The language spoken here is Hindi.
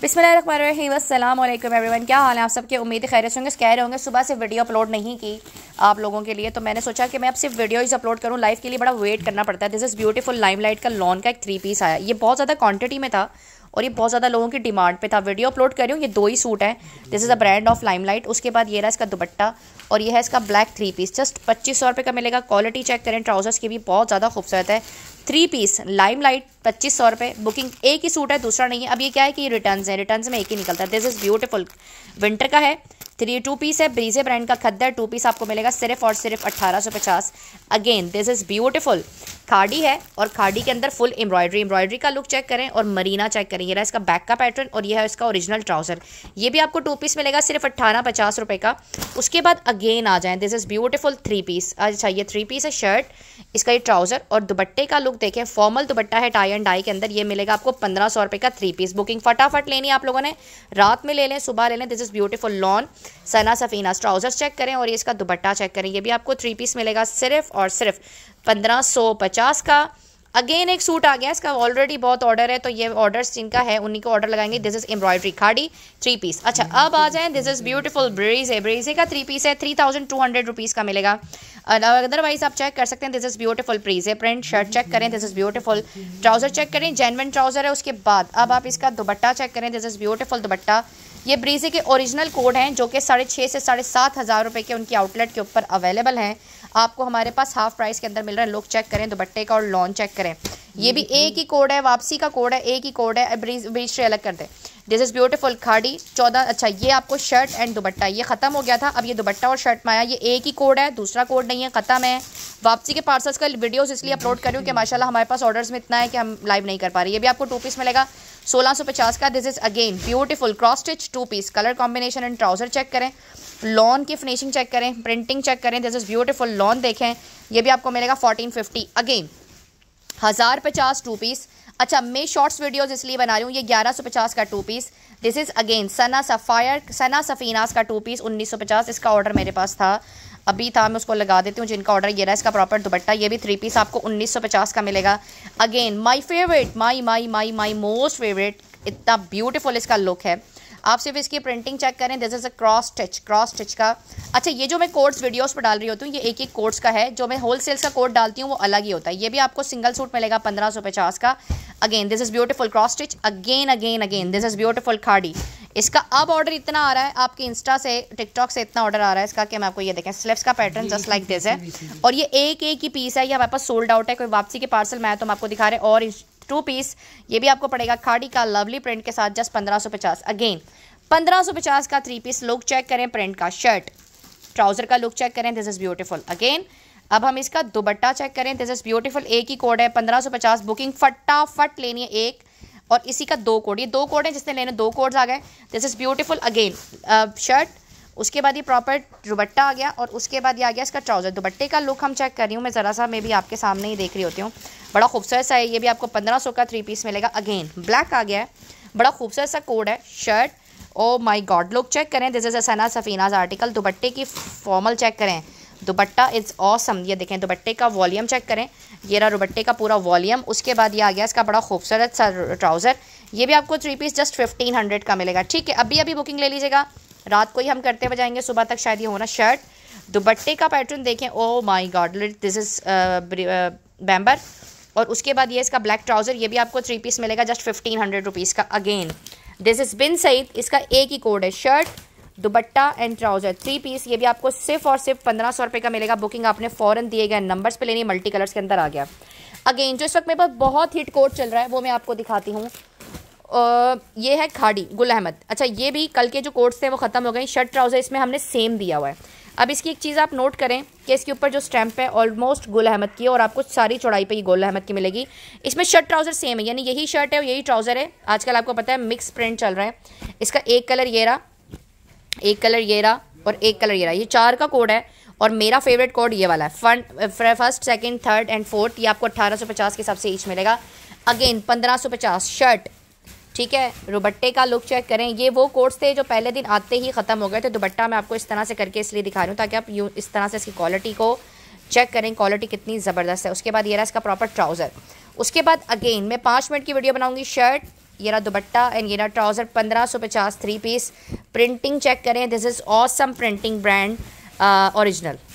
बिसमीम एवरीवन क्या हाल है आप सबके उम्मीद खैर होंगे कह रहे होंगे सुबह से वीडियो अपलोड नहीं की आप लोगों के लिए तो मैंने सोचा कि मैं अब सिर्फ वीडियोज़ अपलोड करूँ लाइफ के लिए बड़ा वेट करना पड़ता है दिस इज़ ब्यूटीफुल लाइमलाइट का लॉन का एक थ्री पीस आया ये बहुत ज़्यादा क्वांटिटी में था और ये बहुत ज़्यादा लोगों की डिमांड पे था वीडियो अपलोड कर रही हूँ ये दो ही सूट हैं this is a brand of Limelight उसके बाद ये रहा इसका दुपट्टा और ये है इसका ब्लैक थ्री पीस जस्ट पच्चीस सौ रुपये का मिलेगा क्वालिटी चेक करें ट्राउजर्स की भी बहुत ज़्यादा खूबसूरत है थ्री पीस लाइम लाइट पच्चीस सौ रुपये बुकिंग एक ही सूट है दूसरा नहीं है अब ये क्या है कि ये रिटर्न है रिटर्न में एक ही निकलता है दिस इज़ ब्यूटिफुल विंटर का है थ्री टू पीस है ब्रीजे ब्रांड का खद्दर टू पीस आपको मिलेगा सिर्फ और सिर्फ अट्ठारह सौ पचास अगेन दिस इज़ ब्यूटिफुल खाड़ी है और खाड़ी के अंदर फुल एम्ब्रॉयडरी एम्ब्रॉयडरी का लुक चेक करें और मरीना चेक करें ये रहा इसका बैक का पैटर्न और यह है इसका ओरिजिनल ट्राउजर ये भी आपको टू पीस मिलेगा सिर्फ अट्ठारह पचास रुपये का उसके बाद अगेन आ जाए this is beautiful three piece अच्छा ये थ्री पीस है शर्ट इसका ये ट्राउज़र और दुपट्टे का लुक देखें फॉर्मल दुपट्टा है टाई एंड डाई के अंदर ये मिलेगा आपको पंद्रह सौ रुपये का थ्री पीस बुकिंग फटाफट लेनी है आप लोगों ने रात में ले लें सुबह ले लें this is beautiful lawn Sana Safina trousers check करें और ये इसका दुपट्टा चेक करें ये भी आपको थ्री पीस मिलेगा सिर्फ और सिर्फ पंद्रह सौ पचास का अगेन एक सूट आ गया इसका ऑलरेडी बहुत ऑर्डर है तो ये ऑर्डर्स जिनका है उन्हीं को ऑर्डर लगाएंगे this is embroidery Khaadi three piece अच्छा अब आ जाए this is beautiful Bareeze Bareeze का थ्री पीस है three thousand two hundred rupees का मिलेगा अदरवाइज आप चेक कर सकते हैं this is beautiful Bareeze print shirt check करें this is beautiful trouser check करें जेनविन ट्राउजर है उसके बाद अब आप इसका दुपट्टा चेक करें दिस इज ब्यूटीफुल दुपट्टा ये ब्रीजी के ओरिजिनल कोड हैं जो कि साढ़े छः से साढ़े सात हज़ार रुपये के उनकी आउटलेट के ऊपर अवेलेबल हैं आपको हमारे पास हाफ प्राइस के अंदर मिल रहा है लोग चेक करें दुपट्टे का और लॉन चेक करें ये भी एक ही कोड है वापसी का कोड है एक ही कोड है ब्रीज ब्रीज से अलग कर दें दिस इज़ ब्यूटिफुल खाड़ी चौदह अच्छा ये आपको शर्ट एंड दुबट्टा ये ख़त्म हो गया था अब ये दुबट्टा और शर्ट में आया ये एक ही कोड है दूसरा कोड नहीं है ख़त्म है वापसी के पार्सल्स का वीडियोस इसलिए अपलोड कर रही हूँ कि माशाल्लाह हमारे पास ऑर्डर्स में इतना है कि हम लाइव नहीं कर पा रहे ये भी आपको टू पीस मिलेगा 1650 का this is again beautiful cross stitch two piece colour combination and trouser check करें लॉन की फिनिशिंग चेक करें प्रिंटिंग चेक करें दिस इज ब्यूटीफुल लॉन देखें ये भी आपको मिलेगा 1450 अगेन हज़ार पचास टू पीस अच्छा मैं शॉर्ट्स वीडियोस इसलिए बना रही हूँ ये 1150 का two piece this is again Sana Sapphire Sana Safinaz का टू पीस 1950 इसका ऑर्डर मेरे पास था अभी था मैं उसको लगा देती हूँ जिनका ऑर्डर ये रहा इसका प्रॉपर दुपट्टा ये भी थ्री पीस आपको 1950 का मिलेगा again my favourite my my my my most favourite इतना ब्यूटीफुल इसका लुक है आप सिर्फ इसकी प्रिंटिंग चेक करें this is a cross stitch cross stitch का अच्छा ये जो मैं कोर्ट्स वीडियोस पर डाल रही होती हूँ ये एक एक कोर्ट्स का है जो मैं होल सेल्स का कोर्ट डालती हूँ वो अलग ही होता है ये भी आपको सिंगल सूट मिलेगा पंद्रह सौ पचास का again this is beautiful cross stitch again again again this is beautiful Khaadi इसका अब ऑर्डर इतना आ रहा है आपके इंस्टा से टिकटॉक से इतना ऑर्डर आ रहा है इसका कि मैं आपको ये देखें स्लिप्स का पैटर्न जस्ट लाइक दिस है और ये एक एक ही पीस है ये हमारे पास सोल्ड आउट है कोई वापसी के पार्सल में आया तो हम आपको दिखा रहे हैं और टू पीस ये भी आपको पड़ेगा खाड़ी का लवली प्रिंट के साथ जस्ट पंद्रह सौ पचास अगेन पंद्रह सौ पचास का थ्री पीस लुक चेक करें प्रिंट का शर्ट ट्राउजर का लुक चेक करें दिस इज़ ब्यूटिफुल अगेन अब हम इसका दुबट्टा चेक करें दिस इज़ ब्यूटिफुल एक ही कोड है पंद्रह सौ पचास बुकिंग फटाफट लेनी है एक और इसी का दो कोड ये दो कोड है जिसने लेने दो कोड्स आ गए this is beautiful again shirt उसके बाद ये प्रॉपर दुबट्टा आ गया और उसके बाद ये आ गया इसका ट्राउज़र दुबट्टे का लुक हम चेक कर रही हूँ मैं ज़रा सा मैं भी आपके सामने ही देख रही होती हूँ बड़ा खूबसूरत सा है ये भी आपको पंद्रह सौ का थ्री पीस मिलेगा अगेन ब्लैक आ गया है बड़ा खूबसूरत सा कोड है shirt oh my god look check करें this is Sana Safinaz article दुबट्टे की फॉर्मल चेक करें दुपट्टा इज़ ऑसम ये देखें दुपट्टे का वॉल्यूम चेक करें ये रहा दुपट्टे का पूरा वॉल्यूम उसके बाद ये आ गया इसका बड़ा खूबसूरत सा ट्राउज़र ये भी आपको three piece just fifteen hundred का मिलेगा ठीक है अभी अभी बुकिंग ले लीजिएगा रात को ही हम करते हुए जाएंगे सुबह तक शायद ये होना शर्ट दुपट्टे का पैटर्न देखें oh my god this is बैम्बर और उसके बाद ये इसका ब्लैक ट्राउज़र ये भी आपको थ्री पीस मिलेगा जस्ट फिफ्टीन हंड्रेड रुपीज़ का again this is Bin Saeed इसका एक ही कोड है shirt dupatta and trouser three piece ये भी आपको सिर्फ और सिर्फ पंद्रह सौ रुपये का मिलेगा बुकिंग आपने फॉरन दिए गए नंबर्स पे लेनी मल्टी कलर्स के अंदर आ गया अगेन जो इस वक्त मेरे पास बहुत हिट कोट चल रहा है वो मैं आपको दिखाती हूँ ये है खाड़ी गुल अहमद अच्छा ये भी कल के जो कोट्स थे वो ख़त्म हो गए शर्ट ट्राउज़र इसमें हमने सेम दिया हुआ है अब इसकी एक चीज़ आप नोट करें कि इसके ऊपर जो स्टैंप है ऑलमोस्ट गुल अहमद की है और आपको सारी चौड़ाई पे ये गुल अहमद की मिलेगी इसमें शर्ट ट्राउज़र सेम है यानी यही शर्ट है और यही ट्राउज़र है आजकल आपको पता है मिक्स प्रिंट चल रहा है इसका एक कलर ये रहा एक कलर ये रहा और एक कलर ये रहा ये चार का कोड है और मेरा फेवरेट कोड ये वाला है फंड first second third and fourth ये आपको 1850 के हिसाब से ईच मिलेगा अगेन 1550 शर्ट ठीक है दुबट्टे का लुक चेक करें ये वो कोड्स थे जो पहले दिन आते ही ख़त्म हो गए थे दुबट्टा मैं आपको इस तरह से करके इसलिए दिखा रही हूँ ताकि आप यू इस तरह से इसकी क्वालिटी को चेक करें क्वालिटी कितनी ज़बरदस्त है उसके बाद ये रहा इसका प्रॉपर ट्राउज़र उसके बाद अगेन मैं पाँच मिनट की वीडियो बनाऊँगी शर्ट ये रहा दुपट्टा एंड ये रहा ट्राउज़र पंद्रह सौ पचास थ्री पीस प्रिंटिंग चेक करें this is awesome printing brand original